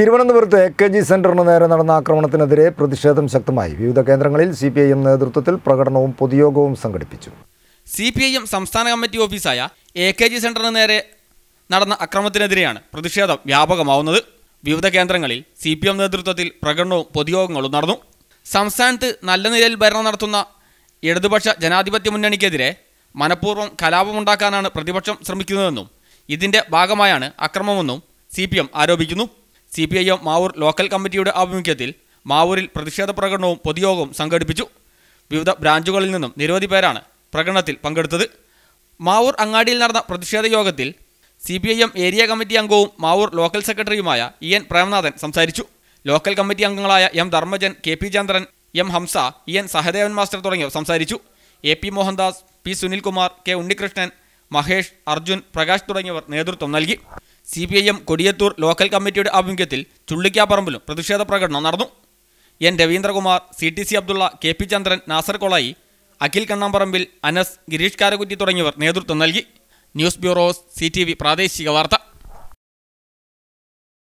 തിരുവനന്തപുരത്ത് A K G സെൻറ്ററിന് നേരെ നടന്ന ആക്രമണത്തിനെതിരെ പ്രതിഷേധം ശക്തമായി വിവിധ കേന്ദ്രങ്ങളിൽ സി പി ഐ എം നേതൃത്വത്തിൽ പ്രകടനവും പൊതുയോഗവും സംഘടിപ്പിച്ചു സി പി ഐ എം സംസ്ഥാന കമ്മിറ്റി ഓഫീസായ എ കെ ജി സെൻറ്ററിന് നേരെ നടന്ന അക്രമത്തിനെതിരെയാണ് പ്രതിഷേധം വ്യാപകമാവുന്നത് വിവിധ കേന്ദ്രങ്ങളിൽ സി പി എം നേതൃത്വത്തിൽ പ്രകടനവും പൊതുയോഗങ്ങളും നടന്നു സംസ്ഥാനത്ത് നല്ല നിലയിൽ ഭരണം നടത്തുന്ന ഇടതുപക്ഷ ജനാധിപത്യ മുന്നണിക്കെതിരെ മനഃപൂർവ്വം കലാപമുണ്ടാക്കാനാണ് പ്രതിപക്ഷം ശ്രമിക്കുന്നതെന്നും ഇതിൻ്റെ ഭാഗമായാണ് അക്രമമെന്നും സി ആരോപിക്കുന്നു C P I M Mavoor local കമ്മിറ്റിയുടെ ആഭിമുഖ്യത്തിൽ മാവൂരിൽ പ്രതിഷേധ പ്രകടനവും പൊതുയോഗവും സംഘടിപ്പിച്ചു വിവിധ ബ്രാഞ്ചുകളിൽ നിന്നും നിരവധി പേരാണ് പ്രകടനത്തിൽ പങ്കെടുത്തത് മാവൂർ അങ്ങാടിയിൽ നടന്ന പ്രതിഷേധ യോഗത്തിൽ C P I M area committee അംഗവും മാവൂർ ലോക്കൽ സെക്രട്ടറിയുമായ ഇ എൻ പ്രേമനാഥൻ സംസാരിച്ചു ലോക്കൽ കമ്മിറ്റി അംഗങ്ങളായ M Dharmajan K P Chandran M Hamsa E N Sahadevan master തുടങ്ങിയവർ സംസാരിച്ചു A P Mohandas P Sunilkumar K Unnikrishnan Mahesh Arjun Prakash തുടങ്ങിയവർ നേതൃത്വം നൽകി C P I M Kodiyathur local കമ്മിറ്റിയുടെ ആഭിമുഖ്യത്തിൽ ചുള്ളിക്കാപ്പറമ്പിലും പ്രതിഷേധ പ്രകടനം നടന്നു N Raveendrakumar C T C Abdulla K P Chandran Nasar കൊളായി Akhil Kannamparambil Anas Gireesh Karakutty തുടങ്ങിയവർ നേതൃത്വം നൽകി ന്യൂസ് ബ്യൂറോ സി പ്രാദേശിക വാർത്ത